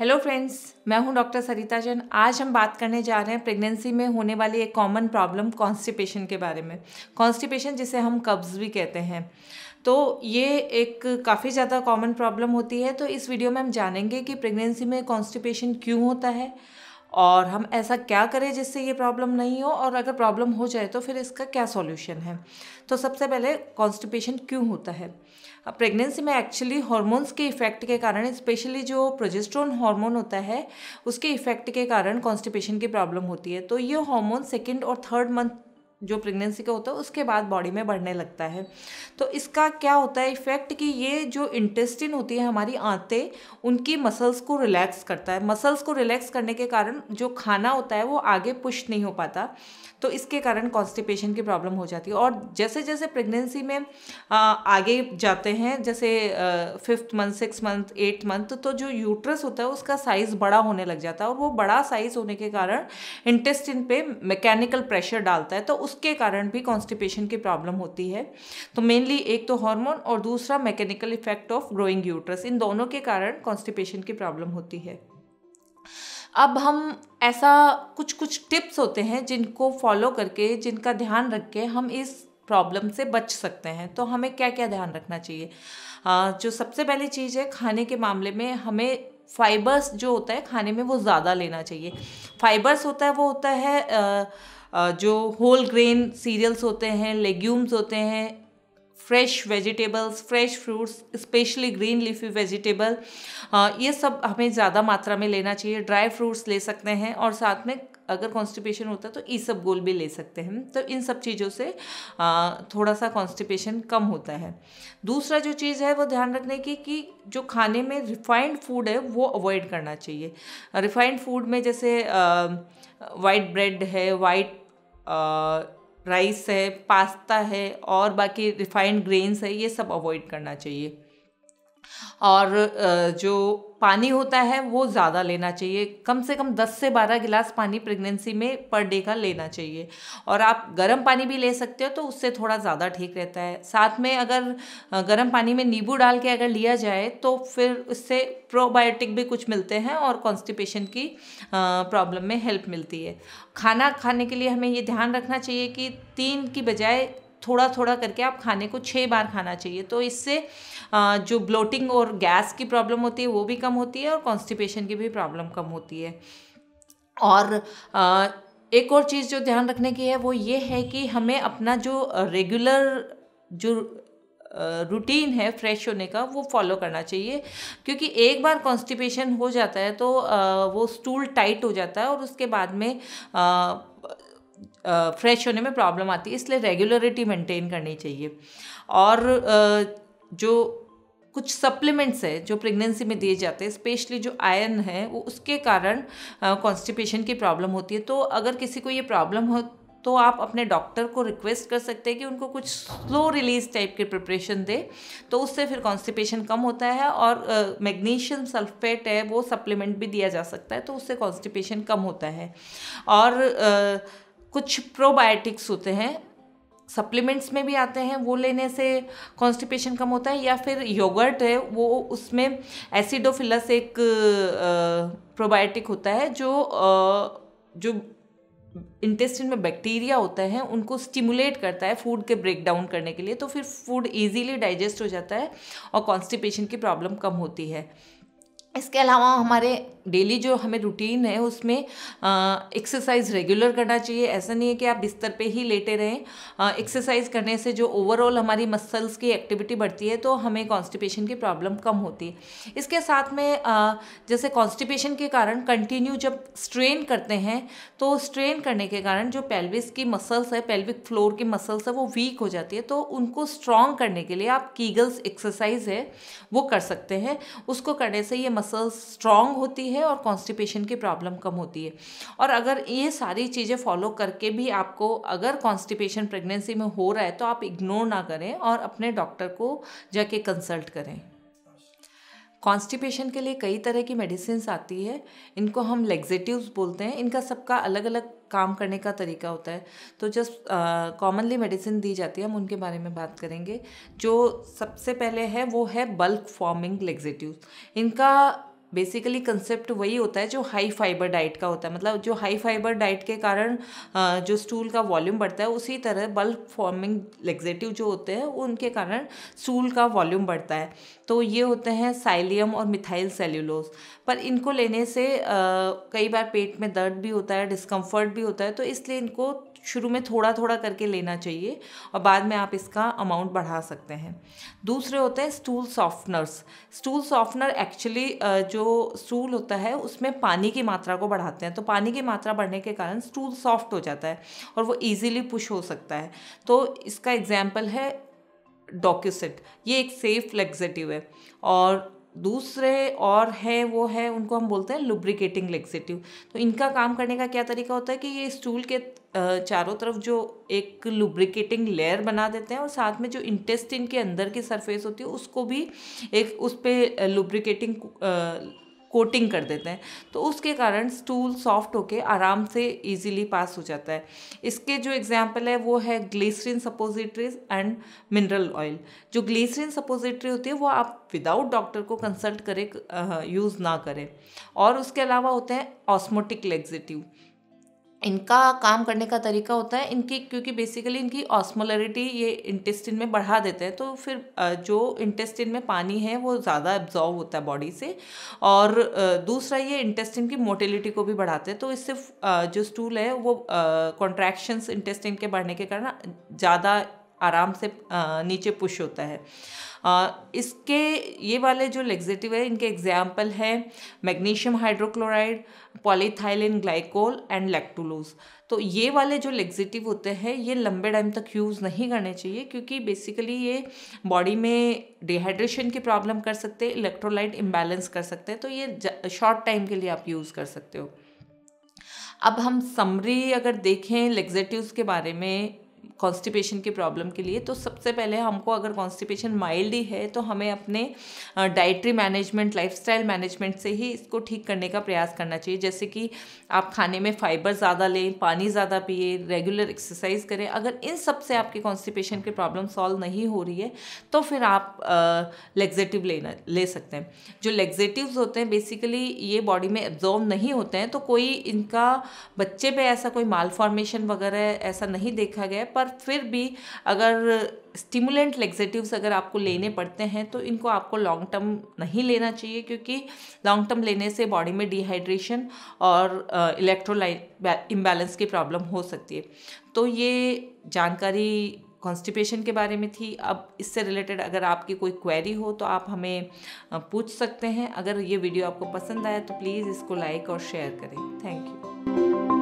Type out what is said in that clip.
hello friends मैं हूं doctor सरिता जैन आज हम बात करने जा रहे हैं प्रेगनेंसी में होने वाली एक कॉमन प्रॉब्लम कॉन्स्टिपेशन के बारे में कॉन्स्टिपेशन जिसे हम कब्ज़ भी कहते हैं तो ये एक काफ़ी ज़्यादा कॉमन प्रॉब्लम होती है तो इस वीडियो में हम जानेंगे कि प्रेगनेंसी में कॉन्स्टिपेशन क्यों होता है और हम ऐसा क्या करें जिससे ये प्रॉब्लम नहीं हो और अगर प्रॉब्लम हो जाए तो फिर इसका क्या सॉल्यूशन है तो सबसे पहले कॉन्स्टिपेशन क्यों होता है प्रेगनेंसी में एक्चुअली हॉर्मोन्स के इफ़ेक्ट के कारण स्पेशली जो प्रोजेस्ट्रोन हार्मोन होता है उसके इफ़ेक्ट के कारण कॉन्स्टिपेशन की प्रॉब्लम होती है तो ये हार्मोन सेकेंड और थर्ड मंथ जो प्रेगनेंसी का होता है उसके बाद बॉडी में बढ़ने लगता है तो इसका क्या होता है इफ़ेक्ट कि ये जो इंटेस्टिन होती है हमारी आंतें उनकी मसल्स को रिलैक्स करता है मसल्स को रिलैक्स करने के कारण जो खाना होता है वो आगे पुश नहीं हो पाता तो इसके कारण कॉन्स्टिपेशन की प्रॉब्लम हो जाती है और जैसे जैसे प्रेगनेंसी में आगे जाते हैं जैसे fifth month six month eight month तो जो यूट्रस होता है उसका साइज़ बड़ा होने लग जाता है और वो बड़ा साइज़ होने के कारण इंटेस्टिन पे मैकेनिकल प्रेशर डालता है तो उसके कारण भी कॉन्स्टिपेशन की प्रॉब्लम होती है तो मेनली एक तो हार्मोन और दूसरा mechanical effect of growing uterus इन दोनों के कारण कॉन्स्टिपेशन की प्रॉब्लम होती है अब हम ऐसा कुछ कुछ टिप्स होते हैं जिनको फॉलो करके जिनका ध्यान रख के हम इस प्रॉब्लम से बच सकते हैं तो हमें क्या क्या ध्यान रखना चाहिए आ, जो सबसे पहली चीज़ है खाने के मामले में हमें फाइबर्स जो होता है खाने में वो ज़्यादा लेना चाहिए फाइबर्स होता है वो होता है आ, जो होल ग्रेन सीरियल्स होते हैं लेग्यूम्स होते हैं fresh vegetables fresh fruits specially green leafy vegetable ये सब हमें ज़्यादा मात्रा में लेना चाहिए ड्राई फ्रूट्स ले सकते हैं और साथ में अगर कॉन्स्टिपेशन होता है तो ई सब गोल भी ले सकते हैं तो इन सब चीज़ों से थोड़ा सा कॉन्स्टिपेशन कम होता है दूसरा जो चीज़ है वो ध्यान रखने की कि जो खाने में रिफाइंड फूड है वो अवॉइड करना चाहिए रिफाइंड फूड में जैसे वाइट ब्रेड है वाइट राइस है पास्ता है और बाकी रिफाइंड ग्रेन्स है ये सब अवॉइड करना चाहिए और जो पानी होता है वो ज़्यादा लेना चाहिए कम से कम 10 से 12 गिलास पानी प्रेगनेंसी में पर डे का लेना चाहिए और आप गर्म पानी भी ले सकते हो तो उससे थोड़ा ज़्यादा ठीक रहता है साथ में अगर गर्म पानी में नींबू डाल के अगर लिया जाए तो फिर उससे प्रोबायोटिक भी कुछ मिलते हैं और कॉन्स्टिपेशन की प्रॉब्लम में हेल्प मिलती है खाना खाने के लिए हमें ये ध्यान रखना चाहिए कि तीन की बजाय थोड़ा थोड़ा करके आप खाने को छः बार खाना चाहिए तो इससे जो ब्लोटिंग और गैस की प्रॉब्लम होती है वो भी कम होती है और कॉन्स्टिपेशन की भी प्रॉब्लम कम होती है और एक और चीज़ जो ध्यान रखने की है वो ये है कि हमें अपना जो रेगुलर जो रूटीन है फ्रेश होने का वो फॉलो करना चाहिए क्योंकि एक बार कॉन्स्टिपेशन हो जाता है तो वो स्टूल टाइट हो जाता है और उसके बाद में फ्रेश होने में प्रॉब्लम आती है इसलिए रेगुलरिटी मेंटेन करनी चाहिए और जो कुछ सप्लीमेंट्स है जो प्रेगनेंसी में दिए जाते हैं स्पेशली जो आयरन है वो उसके कारण कॉन्स्टिपेशन की प्रॉब्लम होती है तो अगर किसी को ये प्रॉब्लम हो तो आप अपने डॉक्टर को रिक्वेस्ट कर सकते हैं कि उनको कुछ स्लो रिलीज टाइप के प्रिपरेशन दे तो उससे फिर कॉन्स्टिपेशन कम होता है और मैग्नीशियम uh, सल्फेट है वो सप्लीमेंट भी दिया जा सकता है तो उससे कॉन्स्टिपेशन कम होता है और uh, कुछ प्रोबायोटिक्स होते हैं सप्लीमेंट्स में भी आते हैं वो लेने से कॉन्स्टिपेशन कम होता है या फिर योगर्ट है वो उसमें एसिडोफिलस एक प्रोबायोटिक होता है जो आ, जो इंटेस्टिन में बैक्टीरिया होता है उनको स्टिमुलेट करता है फूड के ब्रेक डाउन करने के लिए तो फिर फूड इजीली डाइजेस्ट हो जाता है और कॉन्स्टिपेशन की प्रॉब्लम कम होती है इसके अलावा हमारे डेली जो हमें रूटीन है उसमें एक्सरसाइज रेगुलर करना चाहिए ऐसा नहीं है कि आप बिस्तर पे ही लेटे रहें एक्सरसाइज करने से जो ओवरऑल हमारी मसल्स की एक्टिविटी बढ़ती है तो हमें कॉन्स्टिपेशन की प्रॉब्लम कम होती है इसके साथ में आ, जैसे कॉन्स्टिपेशन के कारण कंटिन्यू जब स्ट्रेन करते हैं तो स्ट्रेन करने के कारण जो पेल्विस की मसल्स है पेल्विक फ्लोर की मसल्स है वो वीक हो जाती है तो उनको स्ट्रॉन्ग करने के लिए आप कीगल्स एक्सरसाइज है वो कर सकते हैं उसको करने से ये मसल मसल्स स्ट्रांग होती है और कॉन्स्टिपेशन की प्रॉब्लम कम होती है और अगर ये सारी चीज़ें फॉलो करके भी आपको अगर कॉन्स्टिपेशन प्रेगनेंसी में हो रहा है तो आप इग्नोर ना करें और अपने डॉक्टर को जाके कंसल्ट करें कॉन्स्टिपेशन के लिए कई तरह की मेडिसिन आती है इनको हम लेग्जेटिव बोलते हैं इनका सबका अलग अलग काम करने का तरीका होता है तो जस्ट कॉमनली मेडिसिन दी जाती है हम उनके बारे में बात करेंगे जो सबसे पहले है वो है बल्क फॉर्मिंग लेग्जेटिव इनका बेसिकली कंसेप्ट वही होता है जो हाई फाइबर डाइट का होता है मतलब जो हाई फाइबर डाइट के कारण जो स्टूल का वॉल्यूम बढ़ता है उसी तरह बल्क फॉर्मिंग लेग्जेटिव जो होते हैं उनके कारण स्टूल का वॉल्यूम बढ़ता है तो ये होते हैं साइलियम और मिथाइल सेल्यूलोज पर इनको लेने से कई बार पेट में दर्द भी होता है डिस्कम्फर्ट भी होता है तो इसलिए इनको शुरू में थोड़ा थोड़ा करके लेना चाहिए और बाद में आप इसका अमाउंट बढ़ा सकते हैं दूसरे होते हैं stool softeners stool softener actually जो जो स्टूल होता है उसमें पानी की मात्रा को बढ़ाते हैं तो पानी की मात्रा बढ़ने के कारण स्टूल सॉफ्ट हो जाता है और वो ईजिली पुश हो सकता है तो इसका एग्जाम्पल है डॉक्यूसिट ये एक सेफ लेग्जेटिव है और दूसरे और हैं वो है उनको हम बोलते हैं लुब्रिकेटिंग लेग्जेटिव तो इनका काम करने का क्या तरीका होता है कि ये स्टूल के चारों तरफ जो एक लुब्रिकेटिंग लेयर बना देते हैं और साथ में जो इंटेस्टिन के अंदर की सरफेस होती है उसको भी एक उस पर लुब्रिकेटिंग कोटिंग कर देते हैं तो उसके कारण स्टूल सॉफ्ट होके आराम से इजीली पास हो जाता है इसके जो एग्जांपल है वो है glycerine suppositories and mineral oil जो ग्लीसरीन सपोजिटरी होती है वो आप विदाउट डॉक्टर को कंसल्ट करें यूज़ ना करें और उसके अलावा होते हैं ऑस्मोटिक लेग्जिटिव इनका काम करने का तरीका होता है इनकी क्योंकि बेसिकली इनकी ऑस्मोलरिटी ये इंटेस्टिन में बढ़ा देते हैं तो फिर जो इंटेस्टिन में पानी है वो ज़्यादा एब्जॉर्व होता है बॉडी से और दूसरा ये इंटेस्टिन की मोटिलिटी को भी बढ़ाते हैं तो इससे जो स्टूल है वो कॉन्ट्रैक्शंस इंटेस्टिन के बढ़ने के कारण ज़्यादा आराम से नीचे पुश होता है इसके ये वाले जो लेग्जेटिव है इनके एग्जाम्पल है magnesium hydrochloride polyethylene glycol and lactulose तो ये वाले जो लेग्जेटिव होते हैं ये लंबे टाइम तक यूज़ नहीं करने चाहिए क्योंकि बेसिकली ये बॉडी में डिहाइड्रेशन की प्रॉब्लम कर सकते हैं इलेक्ट्रोलाइट इम्बैलेंस कर सकते हैं तो ये शॉर्ट टाइम के लिए आप यूज़ कर सकते हो अब हम समरी अगर देखें लेग्जेटिव के बारे में कॉन्स्टिपेशन की प्रॉब्लम के लिए तो सबसे पहले हमको अगर कॉन्स्टिपेशन माइल्ड ही है तो हमें अपने डाइट्री मैनेजमेंट लाइफ मैनेजमेंट से ही इसको ठीक करने का प्रयास करना चाहिए जैसे कि आप खाने में फाइबर ज़्यादा लें पानी ज़्यादा पिए रेगुलर एक्सरसाइज करें अगर इन सब से कॉन्स्टिपेशन की प्रॉब्लम सॉल्व नहीं हो रही है तो फिर आप लेग्जेटिव लेना ले सकते हैं जो लेग्जेटिव होते हैं बेसिकली ये बॉडी में एब्जॉर्व नहीं होते हैं तो कोई इनका बच्चे पे ऐसा कोई माल फॉर्मेशन वगैरह ऐसा नहीं देखा गया पर पर फिर भी अगर स्टिमुलेंट लेग्जेटिव्स अगर आपको लेने पड़ते हैं तो इनको आपको लॉन्ग टर्म नहीं लेना चाहिए क्योंकि लॉन्ग टर्म लेने से बॉडी में डिहाइड्रेशन और इलेक्ट्रोलाइट इम्बैलेंस की प्रॉब्लम हो सकती है तो ये जानकारी कॉन्स्टिपेशन के बारे में थी अब इससे रिलेटेड अगर आपकी कोई क्वेरी हो तो आप हमें पूछ सकते हैं अगर ये वीडियो आपको पसंद आया तो प्लीज़ इसको लाइक और शेयर करें थैंक यू